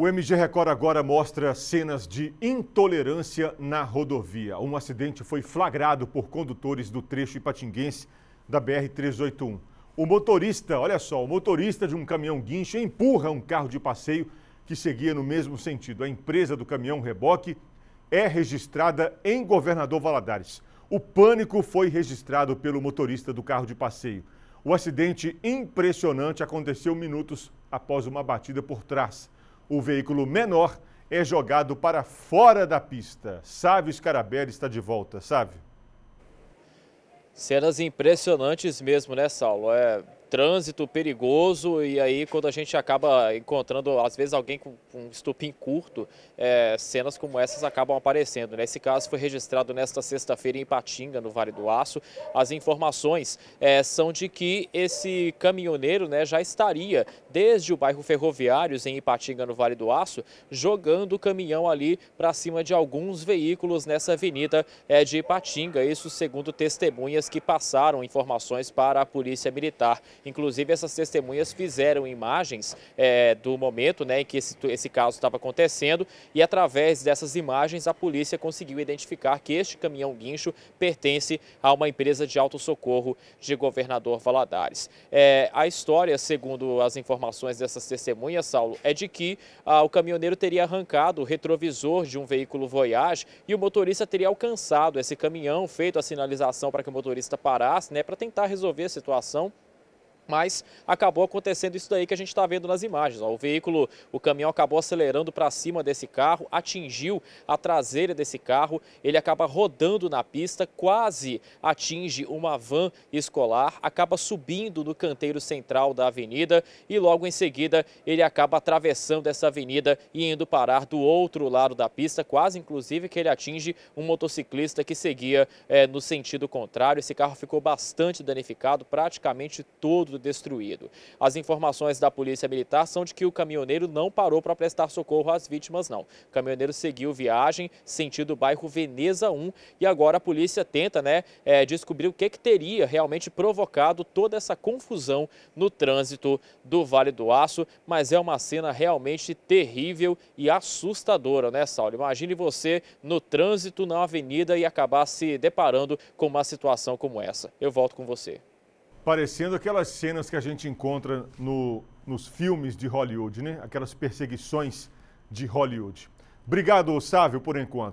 O MG Record agora mostra cenas de intolerância na rodovia. Um acidente foi flagrado por condutores do trecho ipatinguense da BR-381. O motorista, olha só, o motorista de um caminhão guincho empurra um carro de passeio que seguia no mesmo sentido. A empresa do caminhão reboque é registrada em Governador Valadares. O pânico foi registrado pelo motorista do carro de passeio. O acidente impressionante aconteceu minutos após uma batida por trás o veículo menor é jogado para fora da pista. Sávio Scarabelli está de volta. Sávio. Cenas impressionantes mesmo, né, Saulo? É trânsito perigoso e aí quando a gente acaba encontrando, às vezes, alguém com um estupim curto, é, cenas como essas acabam aparecendo. Nesse né? caso foi registrado nesta sexta-feira em Patinga, no Vale do Aço. As informações é, são de que esse caminhoneiro né, já estaria desde o bairro Ferroviários, em Ipatinga, no Vale do Aço, jogando o caminhão ali para cima de alguns veículos nessa avenida é, de Ipatinga. Isso segundo testemunhas que passaram informações para a Polícia Militar. Inclusive, essas testemunhas fizeram imagens é, do momento né, em que esse, esse caso estava acontecendo e, através dessas imagens, a polícia conseguiu identificar que este caminhão guincho pertence a uma empresa de socorro de governador Valadares. É, a história, segundo as informações dessas testemunhas, Saulo, é de que ah, o caminhoneiro teria arrancado o retrovisor de um veículo Voyage e o motorista teria alcançado esse caminhão, feito a sinalização para que o motorista parasse, né, para tentar resolver a situação mas acabou acontecendo isso daí que a gente está vendo nas imagens. Ó. O veículo, o caminhão acabou acelerando para cima desse carro, atingiu a traseira desse carro, ele acaba rodando na pista, quase atinge uma van escolar, acaba subindo no canteiro central da avenida e logo em seguida ele acaba atravessando essa avenida e indo parar do outro lado da pista, quase inclusive que ele atinge um motociclista que seguia é, no sentido contrário. Esse carro ficou bastante danificado, praticamente todo destruído. As informações da Polícia Militar são de que o caminhoneiro não parou para prestar socorro às vítimas, não. O caminhoneiro seguiu viagem sentido bairro Veneza 1 e agora a polícia tenta né, é, descobrir o que, que teria realmente provocado toda essa confusão no trânsito do Vale do Aço, mas é uma cena realmente terrível e assustadora, né, Saulo? Imagine você no trânsito na avenida e acabar se deparando com uma situação como essa. Eu volto com você parecendo aquelas cenas que a gente encontra no, nos filmes de Hollywood, né? Aquelas perseguições de Hollywood. Obrigado, Sávio, por enquanto.